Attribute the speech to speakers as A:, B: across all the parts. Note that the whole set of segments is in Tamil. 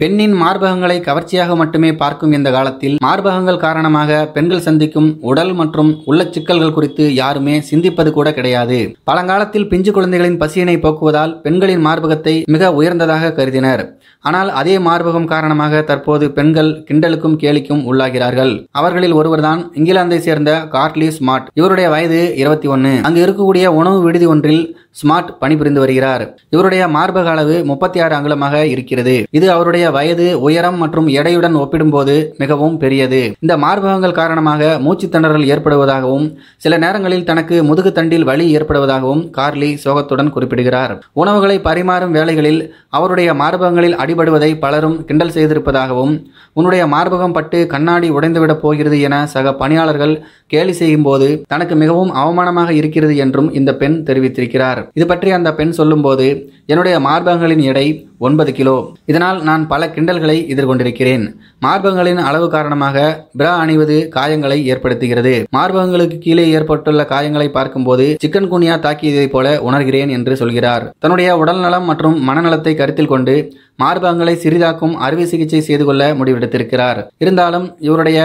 A: பெண்ணின் மார்பகங்களை கவர்ச்சியாக மட்டுமே பார்க்கும் இந்த காலத்தில் மார்பகங்கள் காரணமாக பெண்கள் சந்திக்கும் உடல் மற்றும் உள்ள சிக்கல்கள் குறித்து யாருமே சிந்திப்பது கூட கிடையாது பழங்காலத்தில் பிஞ்சு குழந்தைகளின் பசியினை போக்குவதால் பெண்களின் மார்பகத்தை மிக உயர்ந்ததாக கருதினர் ஆனால் அதே மார்பகம் காரணமாக தற்போது பெண்கள் கிண்டலுக்கும் கேலிக்கும் உள்ளாகிறார்கள் அவர்களில் ஒருவர்தான் இங்கிலாந்தை சேர்ந்த கார்ட்லி ஸ்மார்ட் இவருடைய வயது இருபத்தி ஒன்று அங்கு இருக்கக்கூடிய உணவு விடுதி ஒன்றில் ஸ்மார்ட் பணிபுரிந்து வருகிறார் இவருடைய மார்பக அளவு முப்பத்தி ஆறு அங்குலமாக இருக்கிறது இது அவருடைய வயது உயரம் மற்றும் எடையுடன் ஒப்பிடும்போது மிகவும் பெரியது இந்த மார்பகங்கள் காரணமாக மூச்சு திணறல் ஏற்படுவதாகவும் சில நேரங்களில் தனக்கு முதுகு தண்டில் வலி ஏற்படுவதாகவும் கார்லி சோகத்துடன் குறிப்பிடுகிறார் உணவுகளை பரிமாறும் வேளைகளில் அவருடைய மார்பகங்களில் அடிபடுவதை பலரும் கிண்டல் செய்திருப்பதாகவும் உன்னுடைய மார்பகம் பட்டு கண்ணாடி உடைந்துவிடப் போகிறது என சக பணியாளர்கள் கேலி செய்யும் போது தனக்கு மிகவும் அவமானமாக இருக்கிறது என்றும் இந்த பெண் தெரிவித்திருக்கிறார் இது பற்றி அந்த பெண் சொல்லும்போது என்னுடைய மார்பகங்களின் எடை ஒன்பது கிலோ இதனால் நான் பல கிண்டல்களை எதிர்கொண்டிருக்கிறேன் மார்பகங்களின் அளவு காரணமாக பிரா அணிவது காயங்களை ஏற்படுத்துகிறது மார்பகங்களுக்கு கீழே ஏற்பட்டுள்ள காயங்களை பார்க்கும்போது சிக்கன் குனியா தாக்கியதைப் போல உணர்கிறேன் என்று சொல்கிறார் தன்னுடைய உடல்நலம் மற்றும் மனநலத்தை கருத்தில் கொண்டு மார்பகங்களை சிறிதாக்கும் அறுவை சிகிச்சை செய்து கொள்ள முடிவெடுத்திருக்கிறார் இருந்தாலும் இவருடைய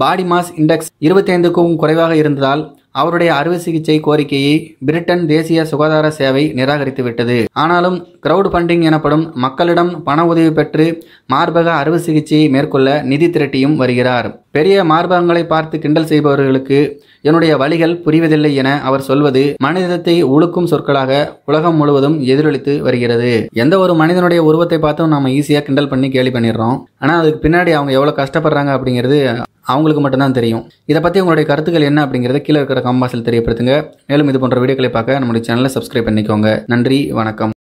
A: பாடி மாஸ் இண்டெக்ஸ் இருபத்தைந்துக்கும் குறைவாக இருந்ததால் அவருடைய அறுவை சிகிச்சை கோரிக்கையை பிரிட்டன் தேசிய சுகாதார சேவை நிராகரித்துவிட்டது ஆனாலும் கிரவுட் ஃபண்டிங் எனப்படும் மக்களிடம் பண உதவி பெற்று மார்பக அறுவை சிகிச்சையை மேற்கொள்ள நிதி திரட்டியும் வருகிறார் பெரிய மார்பகங்களை பார்த்து கிண்டல் செய்பவர்களுக்கு என்னுடைய வழிகள் புரிவதில்லை என அவர் சொல்வது மனிதத்தை உழுக்கும் சொற்களாக உலகம் முழுவதும் எதிரொலித்து வருகிறது எந்த ஒரு மனிதனுடைய உருவத்தை பார்த்தும் நம்ம ஈஸியாக கிண்டல் பண்ணி கேலி பண்ணிடுறோம் ஆனால் அதுக்கு பின்னாடி அவங்க எவ்வளோ கஷ்டப்படுறாங்க அப்படிங்கிறது அவங்களுக்கு மட்டும்தான் தெரியும் இதை பற்றி உங்களுடைய கருத்துக்கள் என்ன அப்படிங்கிறத கீழே இருக்கிற கம்பாசில் தெரியப்படுத்துங்க மேலும் இது போன்ற வீடியோக்களை பார்க்க நம்மளுடைய சேனலை சப்ஸ்கிரைப் பண்ணிக்கோங்க நன்றி வணக்கம்